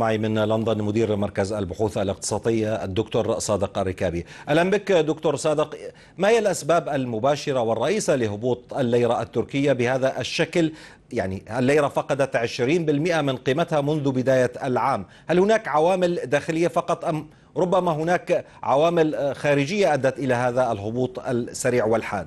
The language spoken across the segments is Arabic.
معي من لندن مدير مركز البحوث الاقتصادية الدكتور صادق الركابي أهلا بك دكتور صادق ما هي الأسباب المباشرة والرئيسة لهبوط الليرة التركية بهذا الشكل يعني الليرة فقدت 20% من قيمتها منذ بداية العام هل هناك عوامل داخلية فقط أم ربما هناك عوامل خارجية أدت إلى هذا الهبوط السريع والحاد؟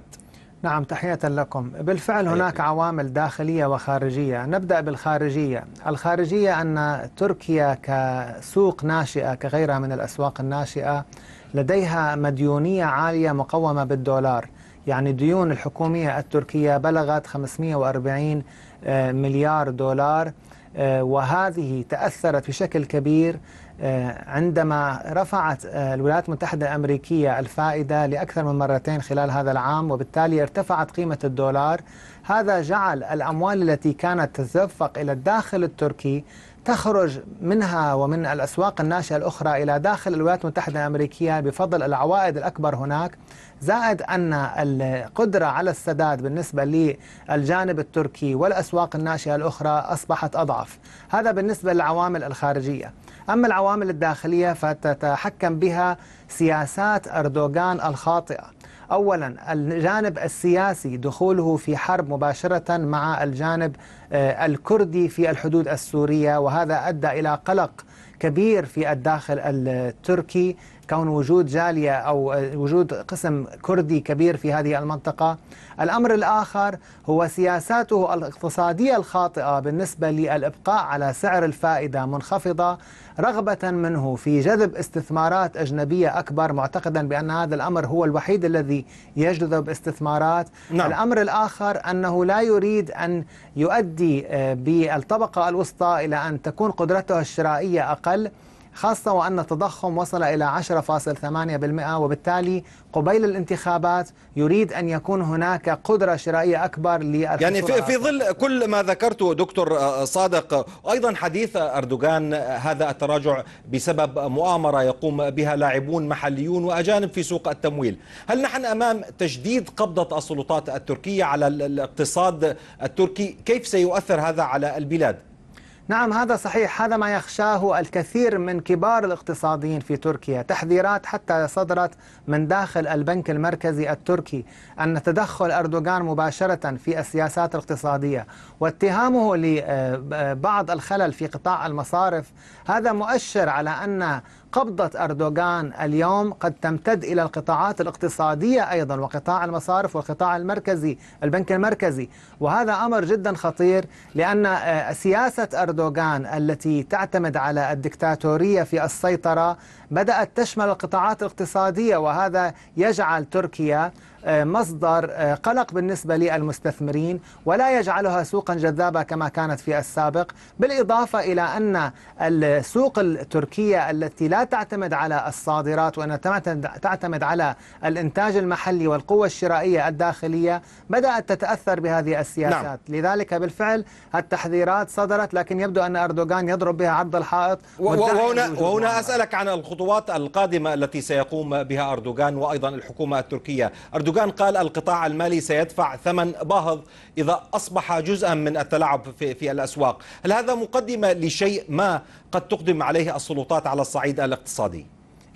نعم تحية لكم بالفعل هناك عوامل داخلية وخارجية نبدأ بالخارجية الخارجية أن تركيا كسوق ناشئة كغيرها من الأسواق الناشئة لديها مديونية عالية مقومة بالدولار يعني ديون الحكومية التركية بلغت 540 آه، مليار دولار آه، وهذه تأثرت بشكل كبير آه، عندما رفعت آه، الولايات المتحدة الأمريكية الفائدة لأكثر من مرتين خلال هذا العام وبالتالي ارتفعت قيمة الدولار هذا جعل الأموال التي كانت تتدفق إلى الداخل التركي تخرج منها ومن الأسواق الناشئة الأخرى إلى داخل الولايات المتحدة الأمريكية بفضل العوائد الأكبر هناك زائد أن القدرة على السداد بالنسبة للجانب التركي والأسواق الناشئة الأخرى أصبحت أضعف هذا بالنسبة للعوامل الخارجية أما العوامل الداخلية فتتحكم بها سياسات أردوغان الخاطئة اولا الجانب السياسي دخوله في حرب مباشره مع الجانب آه، الكردي في الحدود السوريه وهذا ادى الى قلق كبير في الداخل التركي كون وجود جالية أو آه، وجود قسم كردي كبير في هذه المنطقة الأمر الآخر هو سياساته الاقتصادية الخاطئة بالنسبة للإبقاء على سعر الفائدة منخفضة رغبة منه في جذب استثمارات أجنبية أكبر معتقدا بأن هذا الأمر هو الوحيد الذي يجذب استثمارات نعم. الأمر الآخر أنه لا يريد أن يؤدي آه، بالطبقة الوسطى إلى أن تكون قدرته الشرائية أقل خاصة وأن التضخم وصل إلى 10.8% وبالتالي قبيل الانتخابات يريد أن يكون هناك قدرة شرائية أكبر يعني في, في ظل كل ما ذكرته دكتور آه، آه، صادق أيضا حديث أردوغان آه، هذا التراجع بسبب مؤامرة يقوم بها لاعبون محليون وأجانب في سوق التمويل هل نحن أمام تجديد قبضة السلطات التركية على الاقتصاد التركي كيف سيؤثر هذا على البلاد نعم هذا صحيح هذا ما يخشاه الكثير من كبار الاقتصاديين في تركيا تحذيرات حتى صدرت من داخل البنك المركزي التركي أن تدخل أردوغان مباشرة في السياسات الاقتصادية واتهامه لبعض الخلل في قطاع المصارف هذا مؤشر على أن قبضة أردوغان اليوم قد تمتد إلى القطاعات الاقتصادية أيضا وقطاع المصارف والقطاع المركزي البنك المركزي وهذا أمر جدا خطير لأن آه، سياسة أردوغان التي تعتمد على الدكتاتورية في السيطرة بدأت تشمل القطاعات الاقتصادية وهذا يجعل تركيا آه، مصدر آه، قلق بالنسبة للمستثمرين ولا يجعلها سوقا جذابة كما كانت في السابق بالإضافة إلى أن السوق التركية التي لا تعتمد على الصادرات وأنها تعتمد على الإنتاج المحلي والقوة الشرائية الداخلية بدأت تتأثر بهذه السياسات نعم. لذلك بالفعل التحذيرات صدرت لكن يبدو أن أردوغان يضرب بها عرض الحائط وهنا, وهنا أسألك عن الخطوات القادمة التي سيقوم بها أردوغان وأيضا الحكومة التركية أردوغان أردوغان قال القطاع المالي سيدفع ثمن باهظ إذا أصبح جزءا من التلاعب في, في الأسواق هل هذا مقدمة لشيء ما قد تقدم عليه السلطات على الصعيد الاقتصادي؟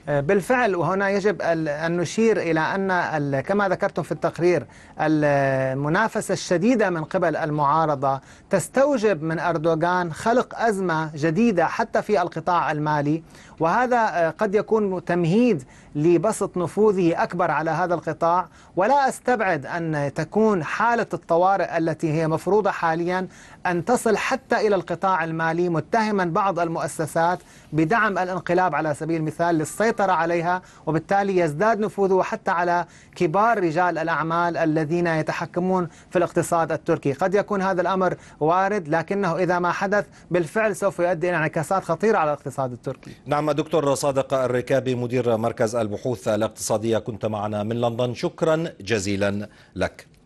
آه، بالفعل وهنا يجب أن نشير إلى أن كما ذكرتم في التقرير المنافسة الشديدة من قبل المعارضة تستوجب من أردوغان خلق أزمة جديدة حتى في القطاع المالي وهذا آه، قد يكون تمهيد لبسط نفوذه أكبر على هذا القطاع ولا أستبعد أن تكون حالة الطوارئ التي هي مفروضة حاليا أن تصل حتى إلى القطاع المالي متهما بعض المؤسسات بدعم الانقلاب على سبيل المثال للسيطرة السيطرة عليها وبالتالي يزداد نفوذه حتى على كبار رجال الأعمال الذين يتحكمون في الاقتصاد التركي قد يكون هذا الأمر وارد لكنه إذا ما حدث بالفعل سوف يؤدي إلى انعكاسات خطيرة على الاقتصاد التركي نعم دكتور صادق الركابي مدير مركز البحوث الاقتصادية كنت معنا من لندن شكرا جزيلا لك